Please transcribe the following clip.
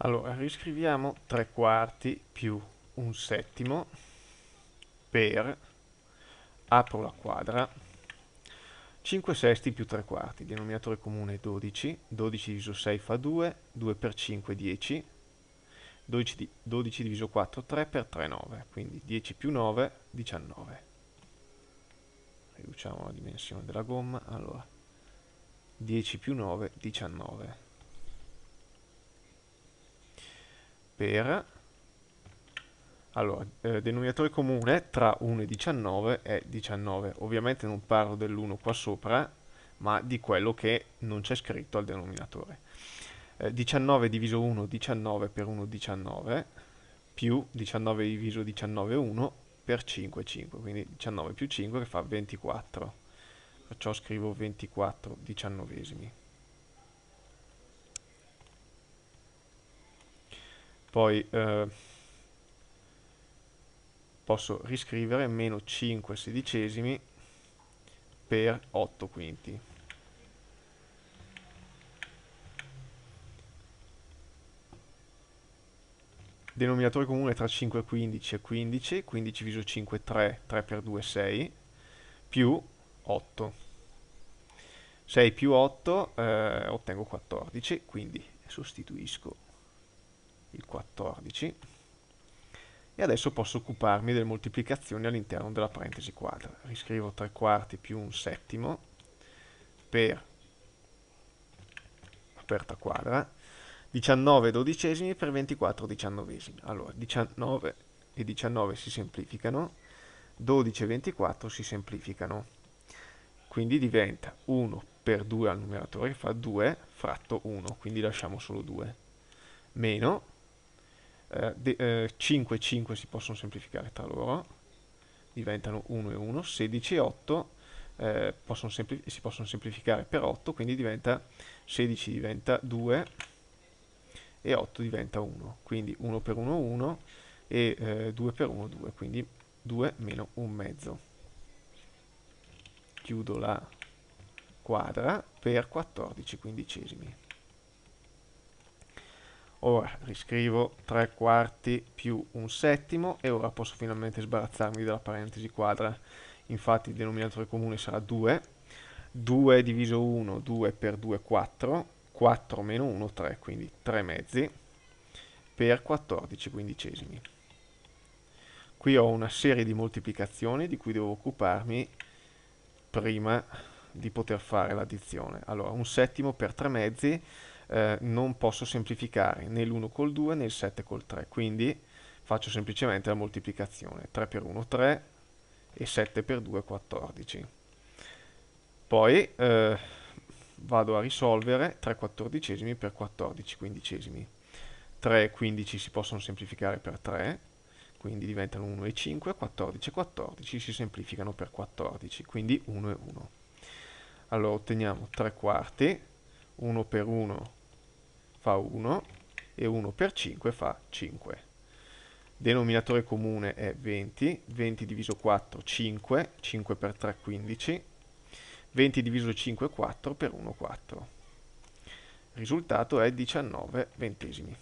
Allora, riscriviamo 3 quarti più un settimo per, apro la quadra, 5 sesti più 3 quarti, denominatore comune 12, 12 diviso 6 fa 2, 2 per 5 è 10, 12, di, 12 diviso 4 3 per 3 9, quindi 10 più 9 19. Riduciamo la dimensione della gomma, allora 10 più 9 19. per allora, eh, denominatore comune tra 1 e 19 è 19 ovviamente non parlo dell'1 qua sopra ma di quello che non c'è scritto al denominatore eh, 19 diviso 1 19 per 1 19 più 19 diviso 19 1 per 5 5 quindi 19 più 5 che fa 24 perciò scrivo 24 diciannovesimi poi eh, posso riscrivere meno 5 sedicesimi per 8 quinti denominatore comune tra 5 e 15 è 15 15 diviso 5 è 3 3 per 2 è 6 più 8 6 più 8 eh, ottengo 14 quindi sostituisco il 14 e adesso posso occuparmi delle moltiplicazioni all'interno della parentesi quadra. Riscrivo 3 quarti più un settimo per aperta quadra 19 dodicesimi per 24 diciannovesimi. Allora 19 e 19 si semplificano, 12 e 24 si semplificano. Quindi diventa 1 per 2 al numeratore fa 2 fratto 1, quindi lasciamo solo 2. Meno eh, de, 5 eh, e 5 si possono semplificare tra loro, diventano 1 e 1, 16 e 8 eh, possono si possono semplificare per 8, quindi diventa 16 diventa 2 e 8 diventa 1, quindi 1 per 1 1 e eh, 2 per 1 2, quindi 2 meno 1 mezzo. Chiudo la quadra per 14 quindicesimi. Ora riscrivo 3 quarti più un settimo e ora posso finalmente sbarazzarmi della parentesi quadra. Infatti il denominatore comune sarà 2. 2 diviso 1, 2 per 2, 4. 4 meno 1, 3, quindi 3 mezzi per 14 quindicesimi. Qui ho una serie di moltiplicazioni di cui devo occuparmi prima di poter fare l'addizione. Allora, un settimo per 3 mezzi eh, non posso semplificare né l'1 col 2 né il 7 col 3, quindi faccio semplicemente la moltiplicazione 3 per 1 3 e 7 per 2 14. Poi eh, vado a risolvere 3 quattordicesimi per 14 quindicesimi. 3 e 15 si possono semplificare per 3, quindi diventano 1 e 5, 14 e 14 si semplificano per 14, quindi 1 e 1. Allora otteniamo 3 quarti, 1 per 1 fa 1 e 1 per 5 fa 5. Denominatore comune è 20, 20 diviso 4 5, 5 per 3 15, 20 diviso 5 4 per 1 4. risultato è 19 ventesimi.